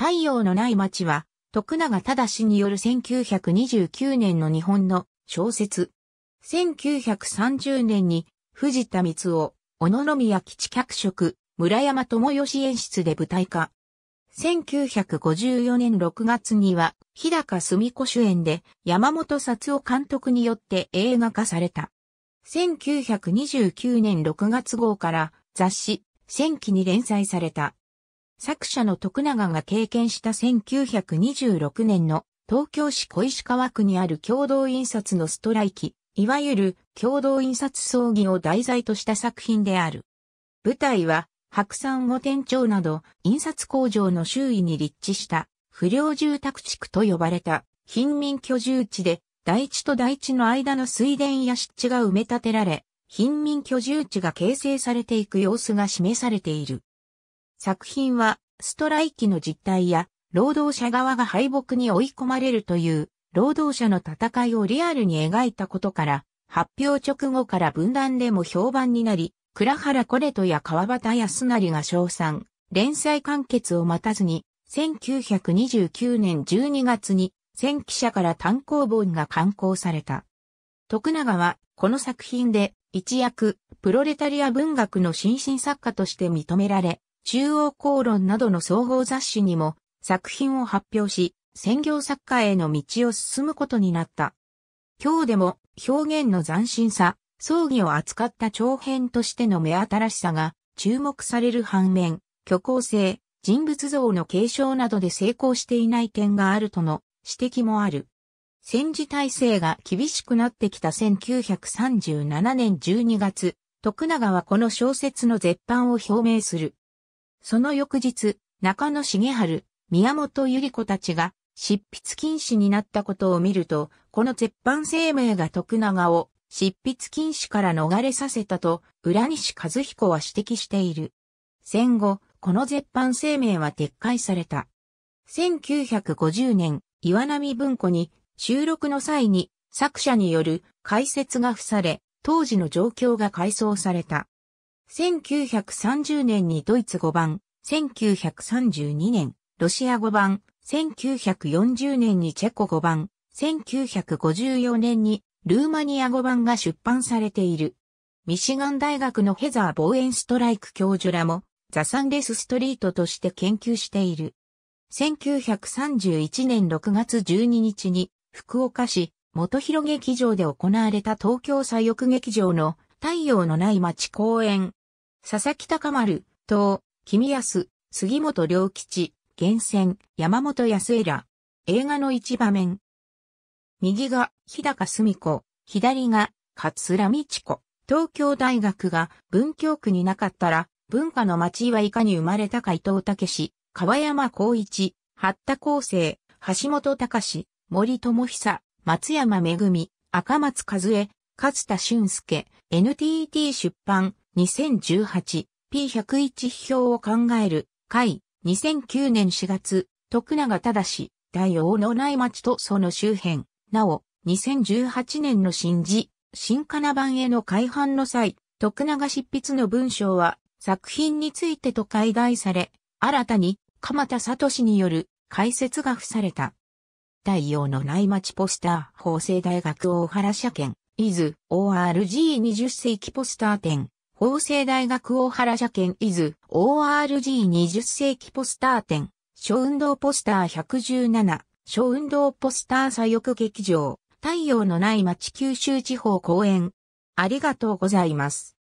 太陽のない街は、徳永正による1929年の日本の小説。1930年に、藤田光夫、小野宮基地脚色、村山智義演出で舞台化。1954年6月には、日高住子主演で山本札夫監督によって映画化された。1929年6月号から雑誌、千記に連載された。作者の徳永が経験した1926年の東京市小石川区にある共同印刷のストライキ、いわゆる共同印刷葬儀を題材とした作品である。舞台は白山御店町など印刷工場の周囲に立地した不良住宅地区と呼ばれた貧民居住地で大地と大地の間の水田や湿地が埋め立てられ、貧民居住地が形成されていく様子が示されている。作品は、ストライキの実態や、労働者側が敗北に追い込まれるという、労働者の戦いをリアルに描いたことから、発表直後から分断でも評判になり、倉原コレトや川端康成が称賛、連載完結を待たずに、1929年12月に、先記者から単行本が刊行された。徳永は、この作品で、一躍、プロレタリア文学の新進作家として認められ、中央公論などの総合雑誌にも作品を発表し、専業作家への道を進むことになった。今日でも表現の斬新さ、葬儀を扱った長編としての目新しさが注目される反面、虚構性、人物像の継承などで成功していない点があるとの指摘もある。戦時体制が厳しくなってきた1937年12月、徳永はこの小説の絶版を表明する。その翌日、中野重春、宮本ゆり子たちが執筆禁止になったことを見ると、この絶版声明が徳永を執筆禁止から逃れさせたと、浦西和彦は指摘している。戦後、この絶版声明は撤回された。1950年、岩波文庫に収録の際に作者による解説が付され、当時の状況が改装された。1930年にドイツ語版、1932年、ロシア語版、1940年にチェコ語版、1954年にルーマニア語版が出版されている。ミシガン大学のヘザー・望遠ストライク教授らも、ザ・サンデス・ストリートとして研究している。1931年6月12日に、福岡市、元広劇場で行われた東京左翼劇場の太陽のない町公演佐々木高丸、東、君安、杉本良吉、源泉、山本康江ら、映画の一場面。右が日高澄子、左が桂美智子。東京大学が文京区になかったら、文化の街はいかに生まれたか伊藤武史、川山光一、八田光生、橋本隆、森友久、松山恵、赤松和恵、勝田俊介、NTT 出版、2018、P101 批評を考える、会、2009年4月、徳永正、大王の内町とその周辺、なお、2018年の新字、新かな版への改版の際、徳永執筆の文章は、作品についてと改題され、新たに、鎌田聡による解説が付された。太陽の内町ポスター、法政大学大原社権伊豆 ORG20 世紀ポスター展、法政大学大原社研伊豆 ORG20 世紀ポスター展、小運動ポスター117、小運動ポスター左翼劇場、太陽のない町九州地方公演。ありがとうございます。